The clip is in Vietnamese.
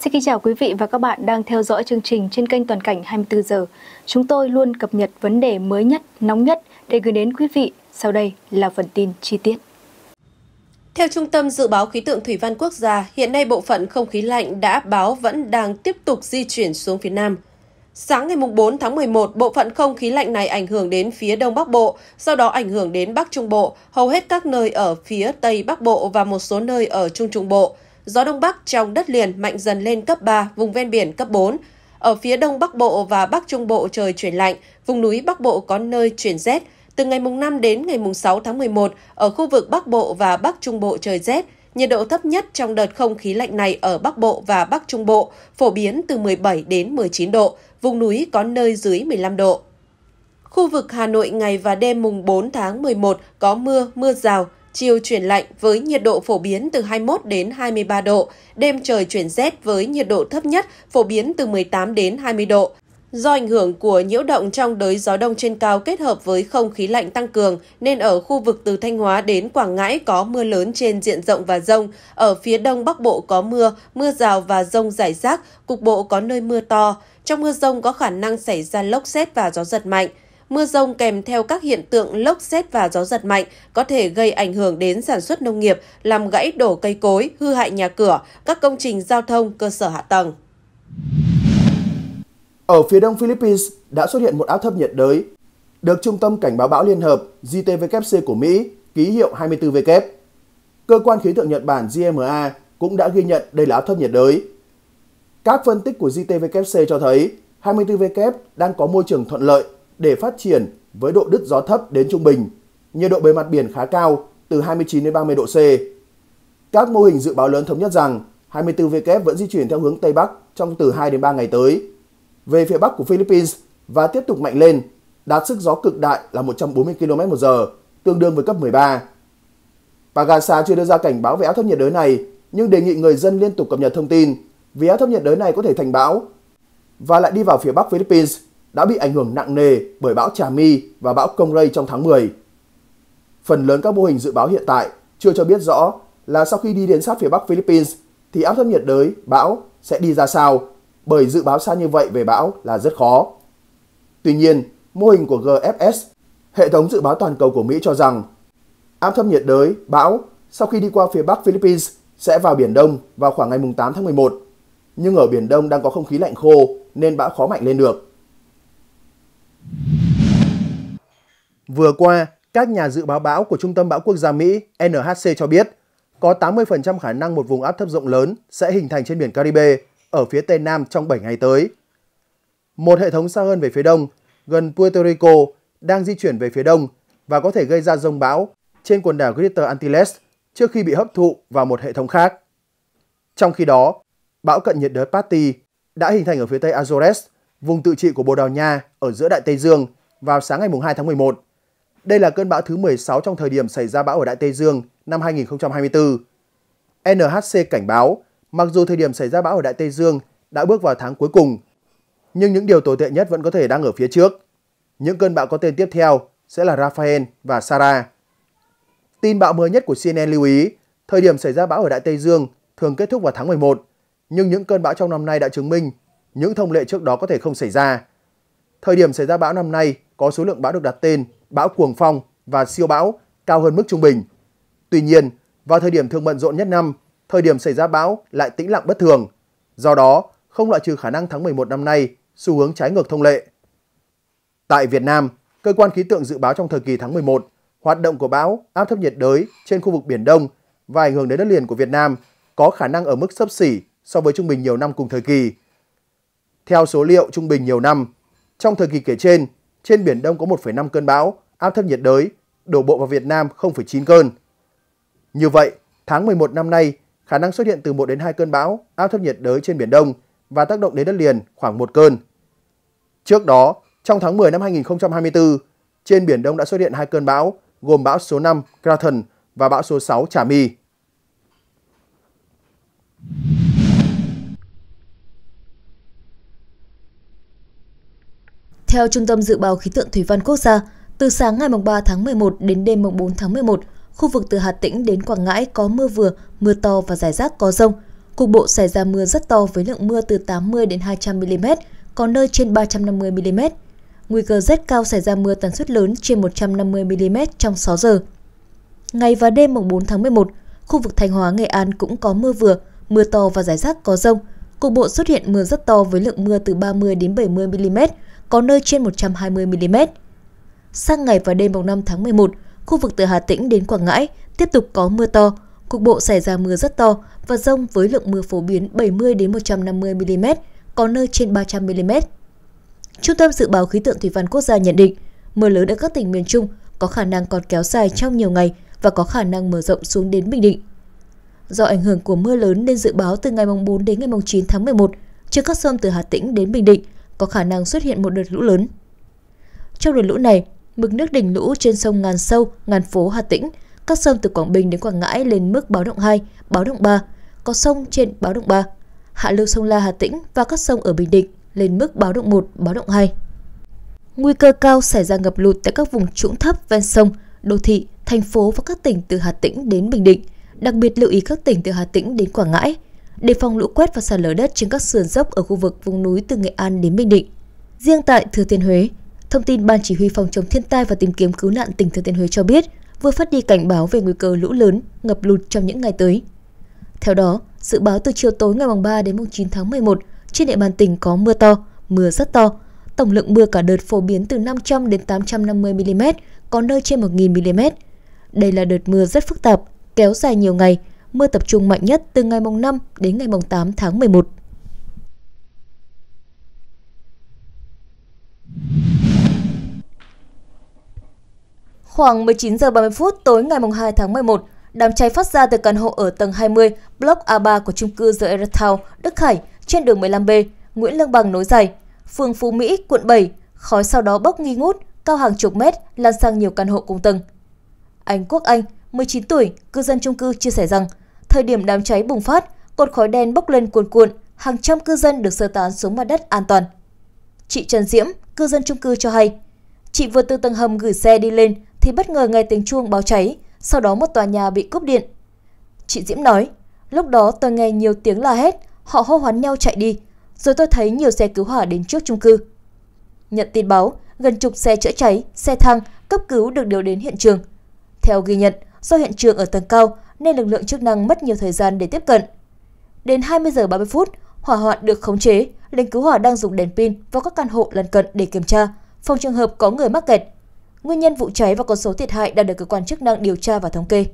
Xin kính chào quý vị và các bạn đang theo dõi chương trình trên kênh Toàn cảnh 24 giờ. Chúng tôi luôn cập nhật vấn đề mới nhất, nóng nhất để gửi đến quý vị. Sau đây là phần tin chi tiết. Theo Trung tâm Dự báo Khí tượng Thủy văn Quốc gia, hiện nay bộ phận không khí lạnh đã báo vẫn đang tiếp tục di chuyển xuống phía Nam. Sáng ngày 4 tháng 11, bộ phận không khí lạnh này ảnh hưởng đến phía Đông Bắc Bộ, sau đó ảnh hưởng đến Bắc Trung Bộ, hầu hết các nơi ở phía Tây Bắc Bộ và một số nơi ở Trung Trung Bộ gió Đông Bắc trong đất liền mạnh dần lên cấp 3, vùng ven biển cấp 4. Ở phía Đông Bắc Bộ và Bắc Trung Bộ trời chuyển lạnh, vùng núi Bắc Bộ có nơi chuyển rét. Từ ngày mùng 5 đến ngày mùng 6 tháng 11, ở khu vực Bắc Bộ và Bắc Trung Bộ trời rét, nhiệt độ thấp nhất trong đợt không khí lạnh này ở Bắc Bộ và Bắc Trung Bộ phổ biến từ 17 đến 19 độ, vùng núi có nơi dưới 15 độ. Khu vực Hà Nội ngày và đêm mùng 4 tháng 11 có mưa, mưa rào, chiều chuyển lạnh với nhiệt độ phổ biến từ 21 đến 23 độ, đêm trời chuyển rét với nhiệt độ thấp nhất phổ biến từ 18 đến 20 độ. Do ảnh hưởng của nhiễu động trong đới gió đông trên cao kết hợp với không khí lạnh tăng cường, nên ở khu vực từ Thanh Hóa đến Quảng Ngãi có mưa lớn trên diện rộng và rông. Ở phía đông bắc bộ có mưa, mưa rào và rông rải rác, cục bộ có nơi mưa to. Trong mưa rông có khả năng xảy ra lốc xét và gió giật mạnh mưa rông kèm theo các hiện tượng lốc xét và gió giật mạnh có thể gây ảnh hưởng đến sản xuất nông nghiệp, làm gãy đổ cây cối, hư hại nhà cửa, các công trình giao thông, cơ sở hạ tầng. Ở phía đông Philippines đã xuất hiện một áp thấp nhiệt đới, được Trung tâm Cảnh báo bão Liên hợp JTWC của Mỹ ký hiệu 24W. Cơ quan khí tượng Nhật Bản GMA cũng đã ghi nhận đây là áp thấp nhiệt đới. Các phân tích của JTWC cho thấy 24W đang có môi trường thuận lợi để phát triển với độ đứt gió thấp đến trung bình, nhiệt độ bề mặt biển khá cao từ 29 đến 30 độ C. Các mô hình dự báo lớn thống nhất rằng 24W vẫn di chuyển theo hướng Tây Bắc trong từ 2 đến 3 ngày tới, về phía Bắc của Philippines và tiếp tục mạnh lên, đạt sức gió cực đại là 140 km h tương đương với cấp 13. Pagasa chưa đưa ra cảnh báo về áp thấp nhiệt đới này, nhưng đề nghị người dân liên tục cập nhật thông tin vì áp thấp nhiệt đới này có thể thành bão và lại đi vào phía Bắc Philippines đã bị ảnh hưởng nặng nề bởi bão Trà My và bão Công Rây trong tháng 10. Phần lớn các mô hình dự báo hiện tại chưa cho biết rõ là sau khi đi đến sát phía Bắc Philippines thì áp thấp nhiệt đới, bão sẽ đi ra sao bởi dự báo xa như vậy về bão là rất khó. Tuy nhiên, mô hình của GFS, hệ thống dự báo toàn cầu của Mỹ cho rằng áp thấp nhiệt đới, bão sau khi đi qua phía Bắc Philippines sẽ vào Biển Đông vào khoảng ngày 8 tháng 11. Nhưng ở Biển Đông đang có không khí lạnh khô nên bão khó mạnh lên được. Vừa qua, các nhà dự báo bão của Trung tâm Bão Quốc gia Mỹ NHC cho biết có 80% khả năng một vùng áp thấp rộng lớn sẽ hình thành trên biển Caribe ở phía Tây Nam trong 7 ngày tới. Một hệ thống xa hơn về phía đông, gần Puerto Rico, đang di chuyển về phía đông và có thể gây ra rông bão trên quần đảo Greater Antilles trước khi bị hấp thụ vào một hệ thống khác. Trong khi đó, bão cận nhiệt đới Patty đã hình thành ở phía tây Azores vùng tự trị của Bồ Đào Nha ở giữa Đại Tây Dương vào sáng ngày 2 tháng 11. Đây là cơn bão thứ 16 trong thời điểm xảy ra bão ở Đại Tây Dương năm 2024. NHC cảnh báo, mặc dù thời điểm xảy ra bão ở Đại Tây Dương đã bước vào tháng cuối cùng, nhưng những điều tồi tệ nhất vẫn có thể đang ở phía trước. Những cơn bão có tên tiếp theo sẽ là Rafael và Sara. Tin bão mới nhất của CNN lưu ý, thời điểm xảy ra bão ở Đại Tây Dương thường kết thúc vào tháng 11, nhưng những cơn bão trong năm nay đã chứng minh những thông lệ trước đó có thể không xảy ra. Thời điểm xảy ra bão năm nay có số lượng bão được đặt tên bão cuồng phong và siêu bão cao hơn mức trung bình. Tuy nhiên, vào thời điểm thường bận rộn nhất năm, thời điểm xảy ra bão lại tĩnh lặng bất thường. Do đó, không loại trừ khả năng tháng 11 năm nay xu hướng trái ngược thông lệ. Tại Việt Nam, cơ quan khí tượng dự báo trong thời kỳ tháng 11, hoạt động của bão áp thấp nhiệt đới trên khu vực Biển Đông và ảnh hưởng đến đất liền của Việt Nam có khả năng ở mức sấp xỉ so với trung bình nhiều năm cùng thời kỳ. Theo số liệu trung bình nhiều năm, trong thời kỳ kể trên, trên Biển Đông có 1,5 cơn bão, áp thấp nhiệt đới, đổ bộ vào Việt Nam 0,9 cơn. Như vậy, tháng 11 năm nay, khả năng xuất hiện từ 1 đến 2 cơn bão, áp thấp nhiệt đới trên Biển Đông và tác động đến đất liền khoảng 1 cơn. Trước đó, trong tháng 10 năm 2024, trên Biển Đông đã xuất hiện hai cơn bão gồm bão số 5 Krathon và bão số 6 Trà My. Theo Trung tâm Dự báo Khí tượng Thủy văn Quốc gia, từ sáng ngày 3 tháng 11 đến đêm 4 tháng 11, khu vực từ Hà Tĩnh đến Quảng Ngãi có mưa vừa, mưa to và rải rác có rông. Cục bộ xảy ra mưa rất to với lượng mưa từ 80 đến 200 mm, có nơi trên 350 mm. Nguy cơ rất cao xảy ra mưa tần suất lớn trên 150 mm trong 6 giờ. Ngày và đêm 4 tháng 11, khu vực Thanh Hóa, Nghệ An cũng có mưa vừa, mưa to và rải rác có rông. Cục bộ xuất hiện mưa rất to với lượng mưa từ 30 đến 70 mm, có nơi trên 120mm. Sang ngày và đêm mùng 5 tháng 11, khu vực từ Hà Tĩnh đến Quảng Ngãi tiếp tục có mưa to, cục bộ xảy ra mưa rất to và rông với lượng mưa phổ biến 70 đến 150 mm, có nơi trên 300 mm. Trung tâm dự báo khí tượng thủy văn quốc gia nhận định, mưa lớn ở các tỉnh miền Trung có khả năng còn kéo dài trong nhiều ngày và có khả năng mở rộng xuống đến Bình Định. Do ảnh hưởng của mưa lớn nên dự báo từ ngày mùng 4 đến ngày mùng 9 tháng 11, trên các sông từ Hà Tĩnh đến Bình Định có khả năng xuất hiện một đợt lũ lớn. Trong đợt lũ này, mực nước đỉnh lũ trên sông Ngàn Sâu, Ngàn Phố, Hà Tĩnh, các sông từ Quảng Bình đến Quảng Ngãi lên mức báo động 2, báo động 3, có sông trên báo động 3. Hạ lưu sông La Hà Tĩnh và các sông ở Bình Định lên mức báo động 1, báo động 2. Nguy cơ cao xảy ra ngập lụt tại các vùng trũng thấp ven sông, đô thị, thành phố và các tỉnh từ Hà Tĩnh đến Bình Định, đặc biệt lưu ý các tỉnh từ Hà Tĩnh đến Quảng Ngãi – đề phòng lũ quét và sạt lở đất trên các sườn dốc ở khu vực vùng núi từ Nghệ An đến Bình Định. Riêng tại Thừa Thiên Huế, thông tin Ban Chỉ huy Phòng chống thiên tai và tìm kiếm cứu nạn tỉnh Thừa Thiên Huế cho biết vừa phát đi cảnh báo về nguy cơ lũ lớn, ngập lụt trong những ngày tới. Theo đó, dự báo từ chiều tối ngày 3 đến 9 tháng 11, trên địa bàn tỉnh có mưa to, mưa rất to. Tổng lượng mưa cả đợt phổ biến từ 500 đến 850 mm, có nơi trên 1000 mm. Đây là đợt mưa rất phức tạp, kéo dài nhiều ngày, mưa tập trung mạnh nhất từ ngày mùng 5 đến ngày mùng 8 tháng 11. Khoảng 19 giờ 30 phút tối ngày mùng 2 tháng 11, đám cháy phát ra từ căn hộ ở tầng 20, block A3 của chung cư The Earth Đức Hải, trên đường 15B, Nguyễn Lương Bằng nối dài, phường Phú Mỹ, quận 7. Khói sau đó bốc nghi ngút, cao hàng chục mét, lan sang nhiều căn hộ cùng tầng. Anh Quốc Anh, 19 tuổi, cư dân chung cư chia sẻ rằng, thời điểm đám cháy bùng phát, cột khói đen bốc lên cuồn cuộn, hàng trăm cư dân được sơ tán xuống mặt đất an toàn. Chị Trần Diễm, cư dân chung cư cho hay, chị vừa từ tầng hầm gửi xe đi lên thì bất ngờ nghe tiếng chuông báo cháy, sau đó một tòa nhà bị cúp điện. Chị Diễm nói, lúc đó tôi nghe nhiều tiếng la hét, họ hô hoán nhau chạy đi, rồi tôi thấy nhiều xe cứu hỏa đến trước chung cư. Nhận tin báo, gần chục xe chữa cháy, xe thang, cấp cứu được điều đến hiện trường. Theo ghi nhận, Do hiện trường ở tầng cao nên lực lượng chức năng mất nhiều thời gian để tiếp cận. Đến 20 giờ 30 phút, hỏa hoạn được khống chế, lính cứu hỏa đang dùng đèn pin vào các căn hộ lân cận để kiểm tra, phòng trường hợp có người mắc kẹt. Nguyên nhân vụ cháy và con số thiệt hại đã được cơ quan chức năng điều tra và thống kê.